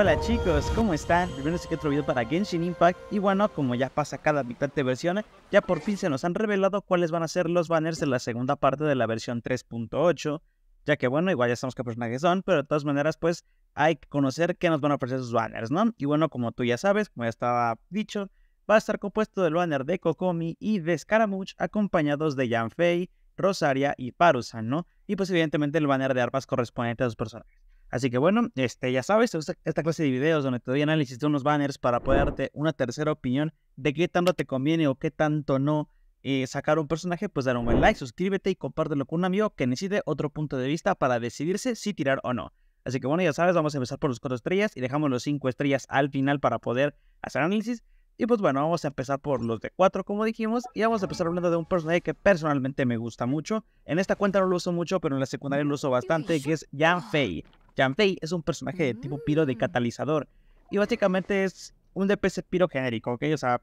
Hola chicos, ¿cómo están? Bienvenidos que otro video para Genshin Impact y bueno, como ya pasa cada mitad de versión, ya por fin se nos han revelado cuáles van a ser los banners de la segunda parte de la versión 3.8, ya que bueno, igual ya sabemos qué personajes son, pero de todas maneras pues hay que conocer qué nos van a ofrecer esos banners, ¿no? Y bueno, como tú ya sabes, como ya estaba dicho, va a estar compuesto del banner de Kokomi y de Scaramouche acompañados de Yanfei, Rosaria y Parusan, ¿no? Y pues evidentemente el banner de armas correspondiente a sus personajes. Así que bueno, este, ya sabes, esta clase de videos donde te doy análisis de unos banners para poder darte una tercera opinión de qué tanto te conviene o qué tanto no eh, sacar un personaje, pues dar un buen like, suscríbete y compártelo con un amigo que necesite otro punto de vista para decidirse si tirar o no. Así que bueno, ya sabes, vamos a empezar por los cuatro estrellas y dejamos los cinco estrellas al final para poder hacer análisis. Y pues bueno, vamos a empezar por los de cuatro como dijimos y vamos a empezar hablando de un personaje que personalmente me gusta mucho. En esta cuenta no lo uso mucho, pero en la secundaria lo uso bastante, que es Jan Fei. Yanfei es un personaje de tipo piro de mm. catalizador. Y básicamente es un DPS piro genérico, O sea,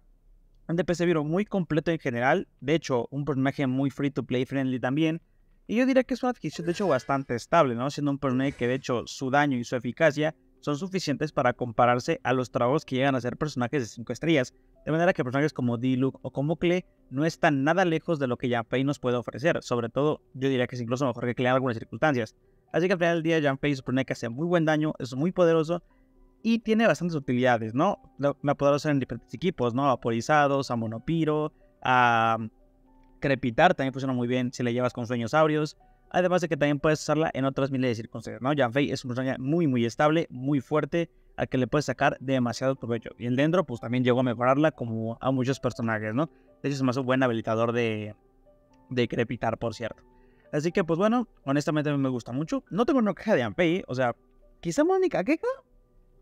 un DPS piro muy completo en general. De hecho, un personaje muy free to play friendly también. Y yo diría que es una adquisición, de hecho, bastante estable, ¿no? Siendo un personaje que, de hecho, su daño y su eficacia son suficientes para compararse a los trabajos que llegan a ser personajes de 5 estrellas. De manera que personajes como Diluc o como Klee no están nada lejos de lo que Yanfei nos puede ofrecer. Sobre todo, yo diría que es incluso mejor que Klee en algunas circunstancias. Así que al final del día, es un supone que hace muy buen daño, es muy poderoso y tiene bastantes utilidades, ¿no? Me ha podido usar en diferentes equipos, ¿no? A a Monopiro, a mm, Crepitar también funciona muy bien si le llevas con Sueños aureos. Además de que también puedes usarla en otras miles de circunstancias, ¿no? Janfei es un muy, muy estable, muy fuerte, al que le puedes sacar demasiado provecho. Y el Dendro, pues también llegó a mejorarla como a muchos personajes, ¿no? De hecho, es más un buen habilitador de Crepitar, por cierto. Así que, pues bueno, honestamente me gusta mucho. No tengo una queja de Ampei, o sea, quizá Mónica única queja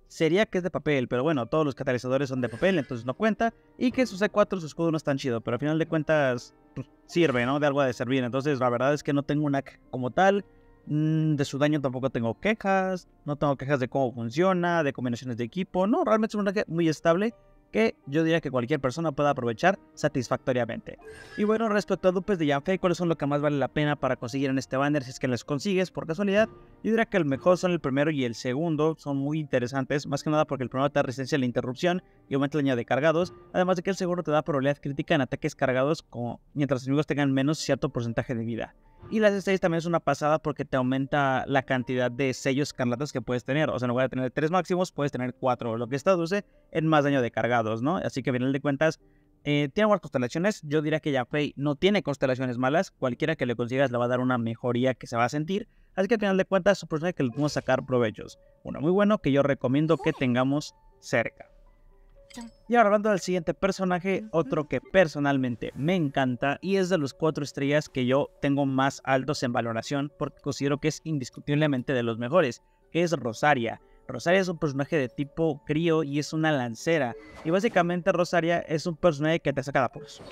sería que es de papel, pero bueno, todos los catalizadores son de papel, entonces no cuenta. Y que su C4, su escudo no es tan chido, pero al final de cuentas pues, sirve, ¿no? De algo de servir. Entonces, la verdad es que no tengo una como tal. Mm, de su daño tampoco tengo quejas, no tengo quejas de cómo funciona, de combinaciones de equipo, no, realmente es una queja muy estable que yo diría que cualquier persona pueda aprovechar satisfactoriamente. Y bueno, respecto a dupes de Janfe, ¿cuáles son lo que más vale la pena para conseguir en este banner si es que los consigues por casualidad? Yo diría que el mejor son el primero y el segundo, son muy interesantes, más que nada porque el primero te da resistencia a la interrupción y aumenta la línea de cargados, además de que el segundo te da probabilidad crítica en ataques cargados como mientras los enemigos tengan menos cierto porcentaje de vida. Y las 6 también es una pasada porque te aumenta la cantidad de sellos escarlatas que puedes tener. O sea, no voy a tener tres máximos, puedes tener cuatro, lo que está traduce en más daño de cargados, ¿no? Así que, a final de cuentas, eh, tiene buenas constelaciones. Yo diría que ya Yafei no tiene constelaciones malas. Cualquiera que le consigas le va a dar una mejoría que se va a sentir. Así que, al final de cuentas, es que le podemos sacar provechos. Uno muy bueno que yo recomiendo que tengamos cerca. Y ahora hablando del siguiente personaje, otro que personalmente me encanta y es de los cuatro estrellas que yo tengo más altos en valoración porque considero que es indiscutiblemente de los mejores, es Rosaria. Rosaria es un personaje de tipo crío y es una lancera. Y básicamente Rosaria es un personaje que te saca la pulso.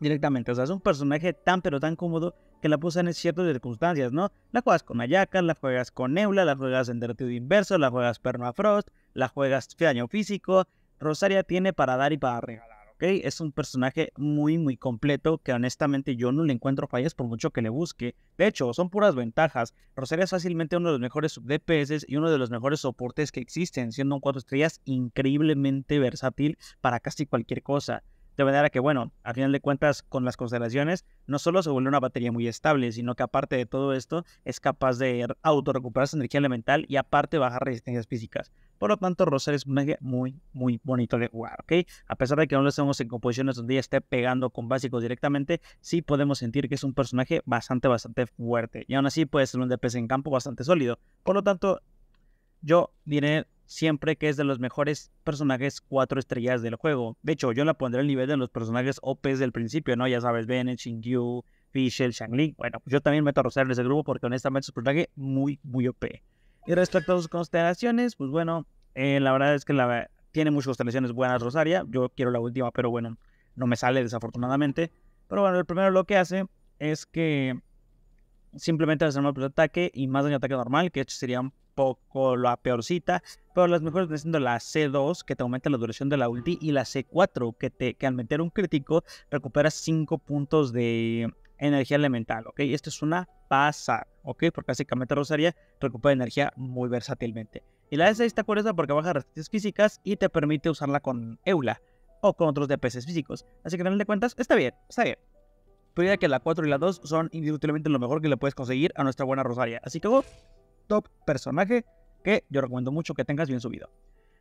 Directamente, o sea, es un personaje tan pero tan cómodo que la puso en ciertas circunstancias, ¿no? La juegas con Ayaka, la juegas con Neula, la juegas en Dertido Inverso, la juegas Permafrost, la juegas daño físico, Rosaria tiene para dar y para regalar, ¿ok? Es un personaje muy, muy completo que honestamente yo no le encuentro fallas por mucho que le busque. De hecho, son puras ventajas. Rosaria es fácilmente uno de los mejores DPS y uno de los mejores soportes que existen, siendo un 4 estrellas increíblemente versátil para casi cualquier cosa. De manera que, bueno, al final de cuentas, con las constelaciones, no solo se vuelve una batería muy estable, sino que aparte de todo esto, es capaz de auto-recuperar su energía elemental y aparte bajar resistencias físicas. Por lo tanto, Roser es muy, muy, muy bonito de jugar, ¿ok? A pesar de que no lo hacemos en composiciones donde ya esté pegando con básicos directamente, sí podemos sentir que es un personaje bastante, bastante fuerte. Y aún así puede ser un DPS en campo bastante sólido. Por lo tanto, yo diré siempre que es de los mejores personajes cuatro estrellas del juego. De hecho, yo la pondré al nivel de los personajes OP del principio, ¿no? Ya sabes, Bennett, Xingyu, Fischl, shang Bueno, pues yo también meto a Rosario en ese grupo porque honestamente es un personaje muy, muy OP. Y respecto a sus constelaciones, pues bueno, eh, la verdad es que la, tiene muchas constelaciones buenas Rosaria. Yo quiero la última, pero bueno, no me sale desafortunadamente. Pero bueno, el primero lo que hace es que simplemente hace un ataque y más daño ataque normal, que este serían poco la peorcita, pero las mejores están siendo la C2, que te aumenta la duración de la ulti, y la C4, que, te, que al meter un crítico recuperas 5 puntos de energía elemental, ¿ok? Esto es una pasa, ¿ok? Porque básicamente Rosaria recupera energía muy versátilmente. Y la S6 está curiosa porque baja resistencias físicas y te permite usarla con Eula o con otros DPS físicos. Así que al final de cuentas, está bien, está bien. Pero ya que la 4 y la 2 son indiscutiblemente lo mejor que le puedes conseguir a nuestra buena Rosaria. Así que, oh, top personaje que yo recomiendo mucho que tengas bien subido.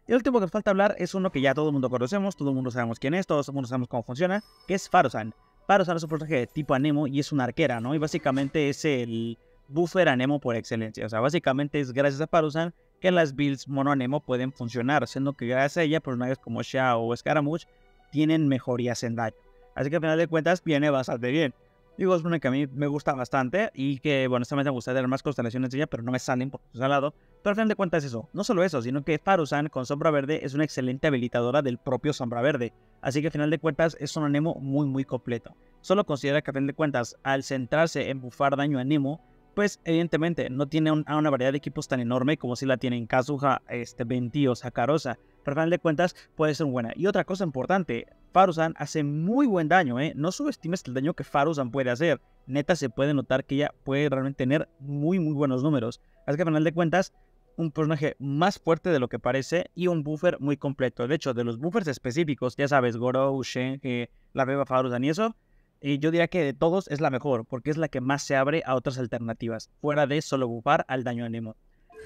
Y el último que nos falta hablar es uno que ya todo el mundo conocemos, todo el mundo sabemos quién es, todo el mundo sabemos cómo funciona, que es Farosan. Farosan es un personaje de tipo anemo y es una arquera, ¿no? Y básicamente es el buffer anemo por excelencia. O sea, básicamente es gracias a Farosan que las builds mono anemo pueden funcionar, siendo que gracias a ella personajes como Xiao o Scaramouche tienen mejorías en daño. Así que al final de cuentas viene bastante bien. Digo, es una que a mí me gusta bastante y que, bueno, esta vez me gustaría tener más constelaciones de ella, pero no me salen por su lado. Pero al final de cuentas es eso. No solo eso, sino que Farusan con Sombra Verde es una excelente habilitadora del propio Sombra Verde. Así que al final de cuentas es un anemo muy, muy completo. Solo considera que al final de cuentas, al centrarse en bufar daño a pues evidentemente no tiene a una variedad de equipos tan enorme como si la tienen Kazuha, este, Venti o Sakarosa. Pero al final de cuentas puede ser buena. Y otra cosa importante, Faruzan hace muy buen daño, ¿eh? No subestimes el daño que Faruzan puede hacer. Neta, se puede notar que ella puede realmente tener muy, muy buenos números. Así que, al final de cuentas, un personaje más fuerte de lo que parece y un buffer muy completo. De hecho, de los buffers específicos, ya sabes, Goro, Shen, la beba Faruzan y eso, eh, yo diría que de todos es la mejor, porque es la que más se abre a otras alternativas, fuera de solo buffar al daño Nemo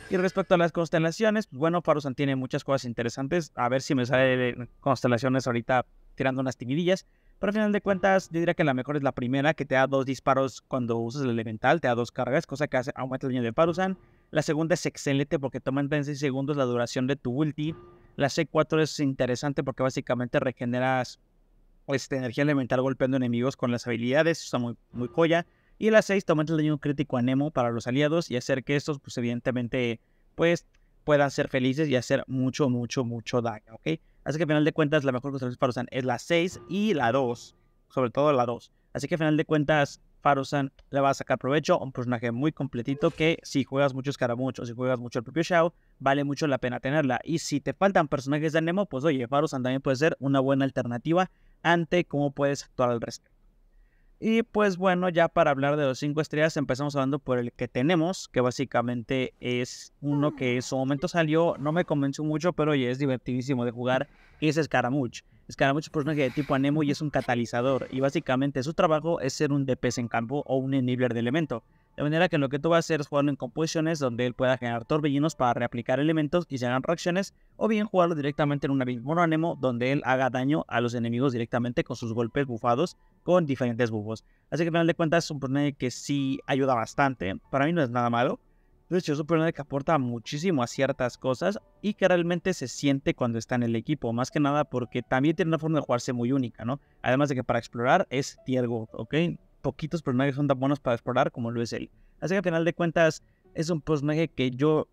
Y respecto a las constelaciones, bueno, Faruzan tiene muchas cosas interesantes. A ver si me sale constelaciones ahorita tirando unas timidillas. Pero al final de cuentas, yo diría que la mejor es la primera, que te da dos disparos cuando usas el elemental, te da dos cargas, cosa que hace, aumenta el daño de Parusan. La segunda es excelente porque toma en segundos la duración de tu ulti. La C4 es interesante porque básicamente regeneras esta energía elemental golpeando enemigos con las habilidades, está muy, muy joya. Y la 6 toma el daño crítico a Nemo para los aliados y hacer que estos, pues evidentemente, pues puedan ser felices y hacer mucho, mucho, mucho daño, ¿ok? Así que al final de cuentas, la mejor constelación Farosan es la 6 y la 2, sobre todo la 2. Así que al final de cuentas, Farosan le va a sacar provecho, un personaje muy completito que si juegas mucho Escaramucho o si juegas mucho el propio Shao, vale mucho la pena tenerla. Y si te faltan personajes de Nemo, pues oye, Farosan también puede ser una buena alternativa ante cómo puedes actuar al resto. Y pues bueno, ya para hablar de los cinco estrellas, empezamos hablando por el que tenemos, que básicamente es uno que en su momento salió, no me convenció mucho, pero ya es divertidísimo de jugar, y es Scaramouche. Scaramouche pues, es un personaje de tipo Anemo y es un catalizador, y básicamente su trabajo es ser un DPS en campo o un enabler de elemento. De manera que lo que tú vas a hacer es jugarlo en composiciones donde él pueda generar torbellinos para reaplicar elementos y se hagan reacciones, o bien jugarlo directamente en un abismo anemo donde él haga daño a los enemigos directamente con sus golpes bufados con diferentes bufos. Así que al final de cuentas es un personaje que sí ayuda bastante. Para mí no es nada malo. De hecho, es un personaje que aporta muchísimo a ciertas cosas y que realmente se siente cuando está en el equipo, más que nada porque también tiene una forma de jugarse muy única, ¿no? Además de que para explorar es tiergo, ¿ok? poquitos personajes son tan buenos para explorar como lo es él. Así que al final de cuentas es un personaje que yo,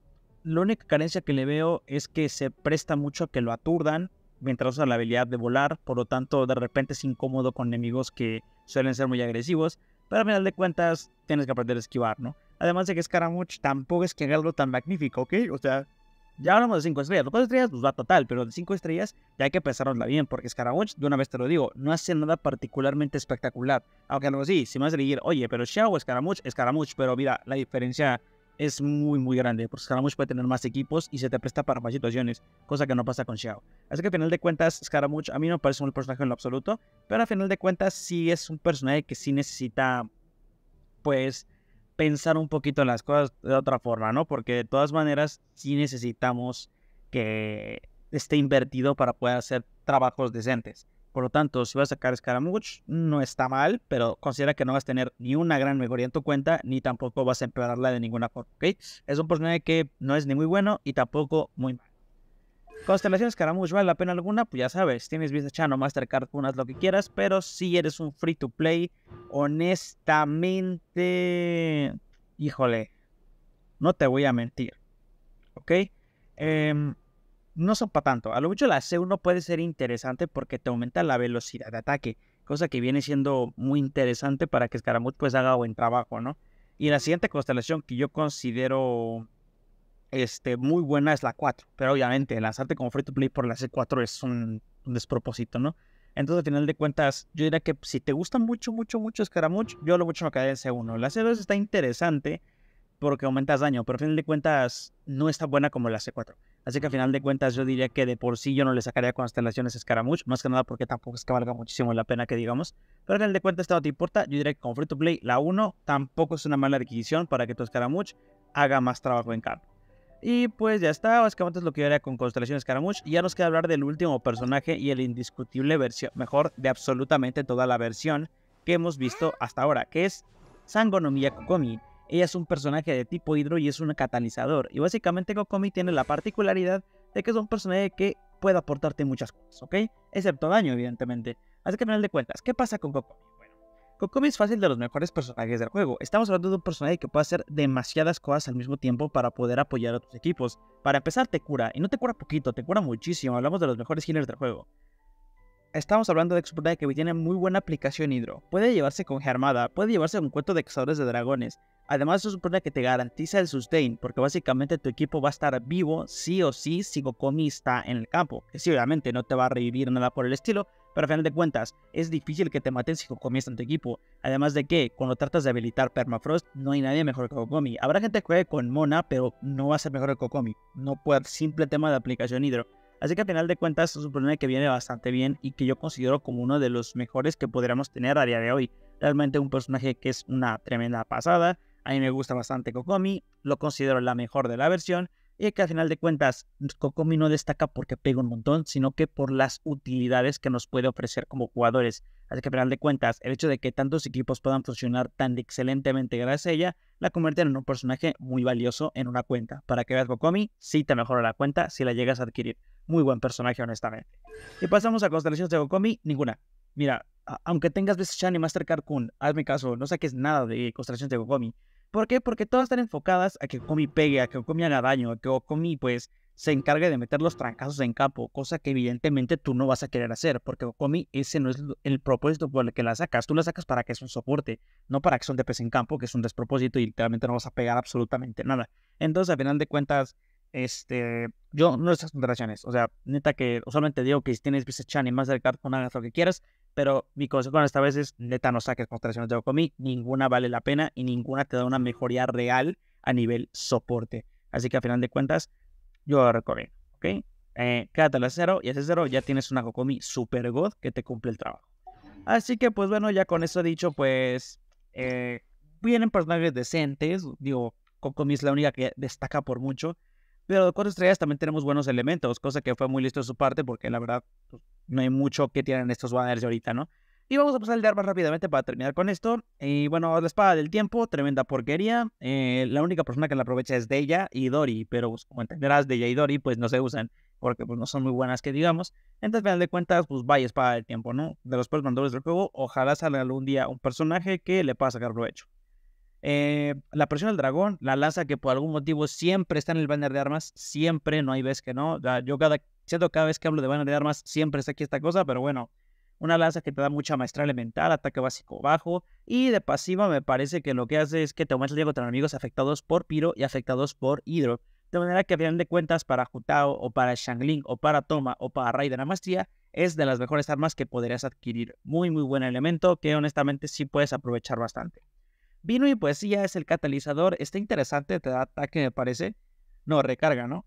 la única carencia que le veo es que se presta mucho a que lo aturdan mientras usa la habilidad de volar, por lo tanto de repente es incómodo con enemigos que suelen ser muy agresivos, pero al final de cuentas tienes que aprender a esquivar, ¿no? Además de que Scaramouche tampoco es que haga algo tan magnífico, ¿ok? O sea, ya hablamos de 5 estrellas. Los estrellas, pues va total, pero de 5 estrellas ya hay que pensárnosla bien, porque Scaramouche, de una vez te lo digo, no hace nada particularmente espectacular. Aunque algo sí, si me vas a elegir, oye, pero Xiao o Scaramouche, Scaramouche, pero mira, la diferencia es muy, muy grande, porque Scaramouche puede tener más equipos y se te presta para más situaciones, cosa que no pasa con Xiao. Así que al final de cuentas, Scaramouche a mí no parece un personaje en lo absoluto, pero a final de cuentas sí es un personaje que sí necesita, pues, pensar un poquito en las cosas de otra forma, ¿no? Porque de todas maneras sí necesitamos que esté invertido para poder hacer trabajos decentes. Por lo tanto, si vas a sacar Scaramouche, no está mal, pero considera que no vas a tener ni una gran mejoría en tu cuenta, ni tampoco vas a empeorarla de ninguna forma, ¿ok? Es un personaje que no es ni muy bueno y tampoco muy mal. Constelaciones Escaramuz, ¿vale la pena alguna? Pues ya sabes, tienes Visa Chano, Mastercard, unas lo que quieras, pero si eres un free to play, honestamente, híjole, no te voy a mentir, ¿ok? Em, no son para tanto. A lo mucho la C1 puede ser interesante porque te aumenta la velocidad de ataque, cosa que viene siendo muy interesante para que Scaramouche pues haga buen trabajo, ¿no? Y la siguiente constelación que yo considero este, muy buena es la 4, pero obviamente lanzarte con free to play por la C4 es un, despropósito, ¿no? Entonces, al final de cuentas, yo diría que si te gusta mucho, mucho, mucho Scaramouche yo lo mucho me quedaría en C1. La C2 está interesante porque aumentas daño, pero al final de cuentas no está buena como la C4. Así que al final de cuentas yo diría que de por sí yo no le sacaría constelaciones Scaramouche más que nada porque tampoco es que valga muchísimo la pena que digamos. Pero al final de cuentas, esto no te importa. Yo diría que con Free to Play, la 1 tampoco es una mala adquisición para que tu Scaramouche haga más trabajo en campo. Y pues ya está, básicamente es lo que yo haría con Constelación Scaramouche. Y ya nos queda hablar del último personaje y el indiscutible versión, mejor de absolutamente toda la versión que hemos visto hasta ahora, que es Sangonomiya Kokomi. Ella es un personaje de tipo hidro y es un catalizador. Y básicamente Kokomi tiene la particularidad de que es un personaje que puede aportarte muchas cosas, ¿ok? Excepto daño, evidentemente. Así que al final de cuentas, ¿qué pasa con Kokomi? Kokomi es fácil de los mejores personajes del juego. Estamos hablando de un personaje que puede hacer demasiadas cosas al mismo tiempo para poder apoyar a tus equipos. Para empezar, te cura, y no te cura poquito, te cura muchísimo. Hablamos de los mejores healers del juego. Estamos hablando de un que tiene muy buena aplicación hidro. Puede llevarse con armada, puede llevarse con cuento de cazadores de dragones. Además, es un que te garantiza el sustain, porque básicamente tu equipo va a estar vivo sí o sí si Gokomi está en el campo. Que sí, obviamente no te va a revivir nada por el estilo, pero al final de cuentas, es difícil que te maten si Kokomi está en tu equipo. Además de que, cuando tratas de habilitar Permafrost, no hay nadie mejor que Kokomi. Habrá gente que juegue con Mona, pero no va a ser mejor que Kokomi. No puede simple tema de aplicación hidro. Así que a final de cuentas es un problema que viene bastante bien y que yo considero como uno de los mejores que podríamos tener a día de hoy. Realmente un personaje que es una tremenda pasada. A mí me gusta bastante Kokomi, lo considero la mejor de la versión y que al final de cuentas Kokomi pues, no destaca porque pega un montón, sino que por las utilidades que nos puede ofrecer como jugadores. Así que al final de cuentas, el hecho de que tantos equipos puedan funcionar tan excelentemente gracias a ella, la convierte en un personaje muy valioso en una cuenta. Para que veas Kokomi, sí te mejora la cuenta si la llegas a adquirir. Muy buen personaje, honestamente. Y pasamos a constelaciones de Kokomi, ninguna. Mira, aunque tengas Best Shani y Mastercard Kun, hazme caso, no saques nada de constelaciones de Kokomi. ¿Por qué? Porque todas están enfocadas a que Okomi pegue, a que Okomi haga daño, a que Okomi pues se encargue de meter los trancazos en campo, cosa que evidentemente tú no vas a querer hacer, porque Okomi ese no es el propósito por el que la sacas, tú la sacas para que es un soporte, no para que son pez en campo, que es un despropósito y literalmente no vas a pegar absolutamente nada. Entonces, a final de cuentas, este, yo no esas contrataciones, o sea, neta que solamente digo que si tienes Vice Chan y más del cartón, hagas lo que quieras, pero mi consejo en esta vez es, neta, no saques constelaciones de Okomi, ninguna vale la pena y ninguna te da una mejoría real a nivel soporte. Así que a final de cuentas, yo lo recomiendo, ¿ok? Eh, la a cero y ese cero ya tienes una Kokomi super god que te cumple el trabajo. Así que pues bueno, ya con eso dicho, pues eh, vienen personajes decentes, digo, Kokomi es la única que destaca por mucho, pero de cuatro estrellas también tenemos buenos elementos, cosa que fue muy listo de su parte porque la verdad pues, no hay mucho que tienen estos banners de ahorita, ¿no? Y vamos a pasar el de armas rápidamente para terminar con esto. Y bueno, la espada del tiempo, tremenda porquería. Eh, la única persona que la aprovecha es Deya y Dory, pero pues, como entenderás, Deya y Dory pues no se usan porque pues no son muy buenas que digamos. Entonces, al final de cuentas, pues vaya espada del tiempo, ¿no? De los peores mandadores del juego, ojalá salga algún día un personaje que le pueda sacar provecho. Eh, la presión del dragón, la lanza que por algún motivo siempre está en el banner de armas, siempre, no hay vez que no. Yo cada, cada vez que hablo de banner de armas, siempre está aquí esta cosa, pero bueno, una lanza que te da mucha maestría elemental, ataque básico bajo, y de pasiva me parece que lo que hace es que te aumenta el contra enemigos afectados por piro y afectados por hidro. De manera que a final de cuentas para Jutao o para Shangling o para Toma o para Raiden la maestría es de las mejores armas que podrías adquirir. Muy muy buen elemento que honestamente sí puedes aprovechar bastante. Vino y poesía es el catalizador. Está interesante, te da ataque, me parece. No, recarga, ¿no?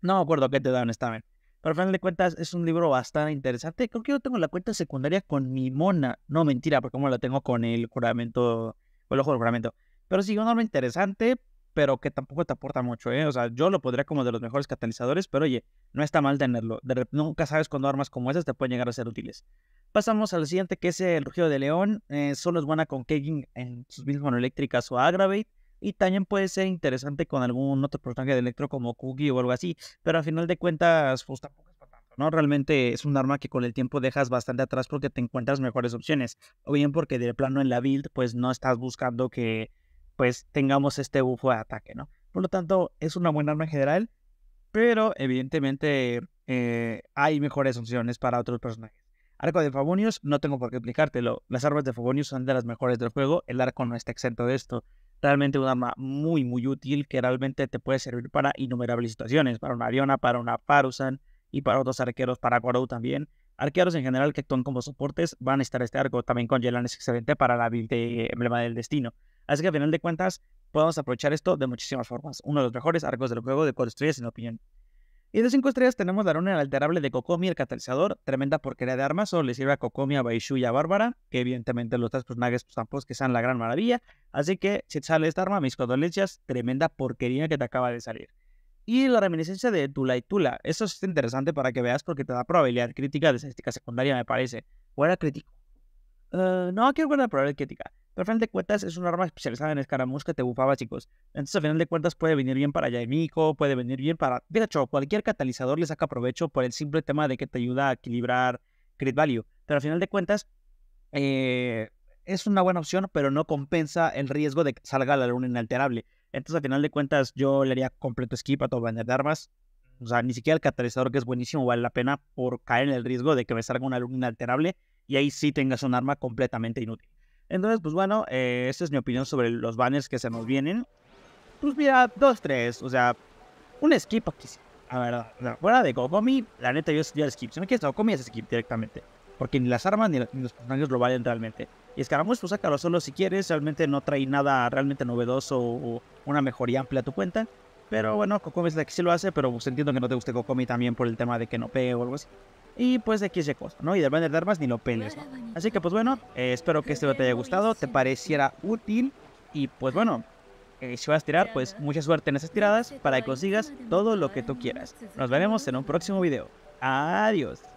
No me acuerdo qué te da honestamente. Pero al final de cuentas es un libro bastante interesante. Creo que yo tengo la cuenta secundaria con mi mona. No, mentira, porque como la tengo con el juramento, con el ojo del juramento. Pero sí, un nombre interesante pero que tampoco te aporta mucho, ¿eh? O sea, yo lo podría como de los mejores catalizadores, pero oye, no está mal tenerlo. De nunca sabes cuándo armas como esas te pueden llegar a ser útiles. Pasamos al siguiente, que es el rugido de león. Eh, solo es buena con kegging en sus mismas eléctricas o aggravate. Y también puede ser interesante con algún otro personaje de electro como Cookie o algo así. Pero al final de cuentas, pues tampoco es para tanto, ¿no? Realmente es un arma que con el tiempo dejas bastante atrás porque te encuentras mejores opciones. O bien porque de plano en la build, pues no estás buscando que pues tengamos este bufo de ataque, ¿no? Por lo tanto, es una buena arma en general, pero evidentemente eh, hay mejores opciones para otros personajes. Arco de Favonius, no tengo por qué explicártelo. Las armas de Favonius son de las mejores del juego. El arco no está exento de esto. Realmente un arma muy, muy útil que realmente te puede servir para innumerables situaciones. Para una Ariona, para una Parusan y para otros arqueros, para Gorou también. Arqueros en general que actúan como soportes van a estar este arco. También con Yelan es excelente para la eh, emblema del destino. Así que a final de cuentas, podemos aprovechar esto de muchísimas formas. Uno de los mejores arcos del juego de 4 estrellas, en opinión. Y de 5 estrellas tenemos la runa inalterable de Kokomi, el catalizador. Tremenda porquería de armas. Solo le sirve a Kokomi, a Baishu y a Bárbara. Que evidentemente los tres pues, personajes tampoco es que sean la gran maravilla. Así que si te sale esta arma, mis condolencias. Tremenda porquería que te acaba de salir. Y la reminiscencia de Tula y Tula. Eso es interesante para que veas porque te da probabilidad crítica de estadística secundaria, me parece. ¿O era crítico? Uh, no, quiero guardar probabilidad crítica. Pero al final de cuentas es un arma especializada en escaramuz que te bufaba, chicos. Entonces al final de cuentas puede venir bien para Yaimiko, puede venir bien para... De hecho, cualquier catalizador le saca provecho por el simple tema de que te ayuda a equilibrar crit value. Pero al final de cuentas... Eh, es una buena opción, pero no compensa el riesgo de que salga la luna inalterable. Entonces, al final de cuentas, yo le haría completo skip a todo banner de armas. O sea, ni siquiera el catalizador, que es buenísimo, vale la pena por caer en el riesgo de que me salga una luna inalterable y ahí sí tengas un arma completamente inútil. Entonces, pues bueno, esa eh, esta es mi opinión sobre los banners que se nos vienen. Pues mira, dos, tres, o sea, un skip aquí sí. A ver, fuera de Gogomi, la neta yo, yo skip. Si no quieres Gokomi, es skip directamente. Porque ni las armas ni, los personajes lo valen realmente. Y Escaramuz, pues sácalo solo si quieres. Realmente no trae nada realmente novedoso o una mejoría amplia a tu cuenta. Pero bueno, Kokomi es la que sí lo hace, pero pues, entiendo que no te guste Kokomi también por el tema de que no pegue o algo así. Y pues de aquí de cosa, ¿no? Y depende vender de armas ni lo peles, ¿no? Así que pues bueno, eh, espero que este video te haya gustado, te pareciera útil. Y pues bueno, eh, si vas a tirar, pues mucha suerte en esas tiradas para que consigas todo lo que tú quieras. Nos veremos en un próximo video. Adiós.